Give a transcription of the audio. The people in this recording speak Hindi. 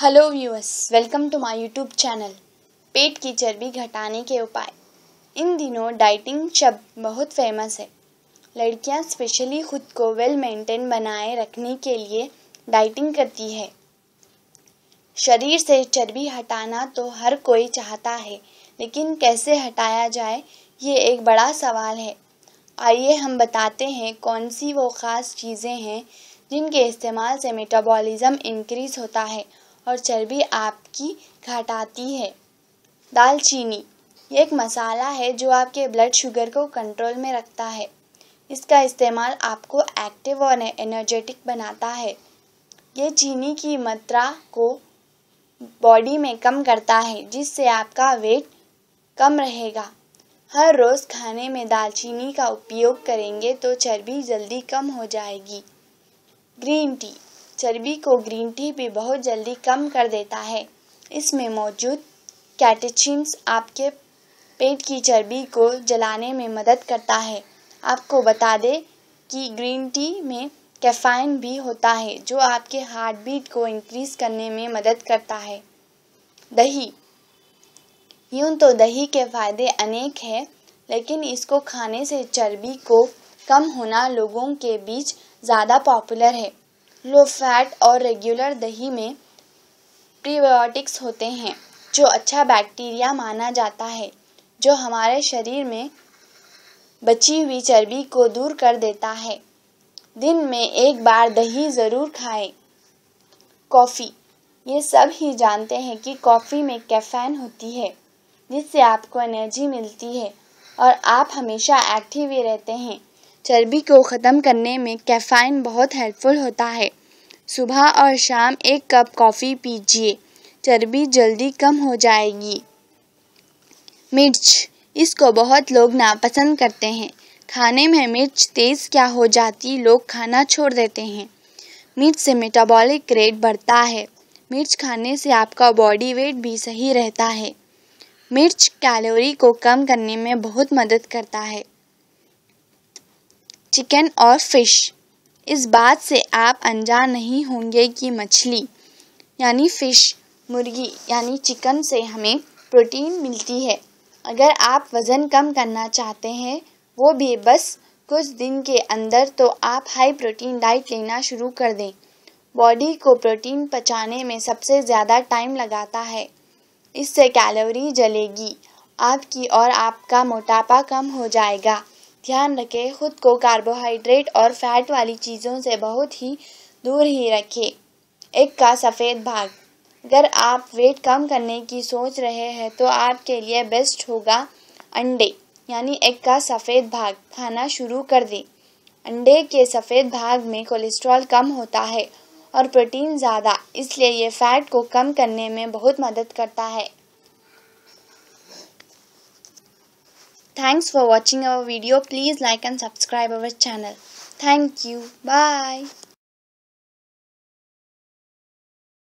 Hello viewers welcome to my YouTube channel पेट की चर्बी घटाने के उपाय इन दिनों डाइटिंग शब्द बहुत फेमस है लड़कियां स्पेशली खुद को वेल मेंटेन बनाए रखने के लिए डाइटिंग करती है शरीर से चर्बी हटाना तो हर कोई चाहता है लेकिन कैसे हटाया जाए ये एक बड़ा सवाल है आइए हम बताते हैं कौन सी वो ख़ास चीज़ें हैं जिनके इस्तेमाल से मेटाबॉलिज़्म इंक्रीज़ होता है और चर्बी आपकी घटाती है दालचीनी ये एक मसाला है जो आपके ब्लड शुगर को कंट्रोल में रखता है इसका इस्तेमाल आपको एक्टिव और एनर्जेटिक e- बनाता है ये चीनी की मात्रा को बॉडी में कम करता है जिससे आपका वेट कम रहेगा हर रोज़ खाने में दालचीनी का उपयोग करेंगे तो चर्बी जल्दी कम हो जाएगी ग्रीन टी चर्बी को ग्रीन टी भी बहुत जल्दी कम कर देता है इसमें मौजूद कैटेचिन्स आपके पेट की चर्बी को जलाने में मदद करता है आपको बता दें कि ग्रीन टी में कैफाइन भी होता है जो आपके हार्ट बीट को इंक्रीज करने में मदद करता है दही यूं तो दही के फायदे अनेक हैं लेकिन इसको खाने से चर्बी को कम होना लोगों के बीच ज़्यादा पॉपुलर है लो फैट और रेगुलर दही में प्रीबायोटिक्स होते हैं जो अच्छा बैक्टीरिया माना जाता है जो हमारे शरीर में बची हुई चर्बी को दूर कर देता है दिन में एक बार दही ज़रूर खाएं कॉफ़ी ये सब ही जानते हैं कि कॉफ़ी में कैफेन होती है जिससे आपको एनर्जी मिलती है और आप हमेशा एक्टिव ही रहते हैं चर्बी को ख़त्म करने में कैफ़ाइन बहुत हेल्पफुल होता है सुबह और शाम एक कप कॉफ़ी पीजिए चर्बी जल्दी कम हो जाएगी मिर्च इसको बहुत लोग नापसंद करते हैं खाने में मिर्च तेज़ क्या हो जाती लोग खाना छोड़ देते हैं मिर्च से मेटाबॉलिक रेट बढ़ता है मिर्च खाने से आपका बॉडी वेट भी सही रहता है मिर्च कैलोरी को कम करने में बहुत मदद करता है चिकन और फिश इस बात से आप अनजान नहीं होंगे कि मछली यानी फ़िश मुर्गी यानी चिकन से हमें प्रोटीन मिलती है अगर आप वज़न कम करना चाहते हैं वो भी बस कुछ दिन के अंदर तो आप हाई प्रोटीन डाइट लेना शुरू कर दें बॉडी को प्रोटीन पचाने में सबसे ज़्यादा टाइम लगाता है इससे कैलोरी जलेगी आपकी और आपका मोटापा कम हो जाएगा ध्यान रखें खुद को कार्बोहाइड्रेट और फैट वाली चीज़ों से बहुत ही दूर ही रखें एक का सफ़ेद भाग अगर आप वेट कम करने की सोच रहे हैं तो आपके लिए बेस्ट होगा अंडे यानी एक का सफ़ेद भाग खाना शुरू कर दें अंडे के सफ़ेद भाग में कोलेस्ट्रॉल कम होता है और प्रोटीन ज़्यादा इसलिए ये फैट को कम करने में बहुत मदद करता है Thanks for watching our video. Please like and subscribe our channel. Thank you. Bye.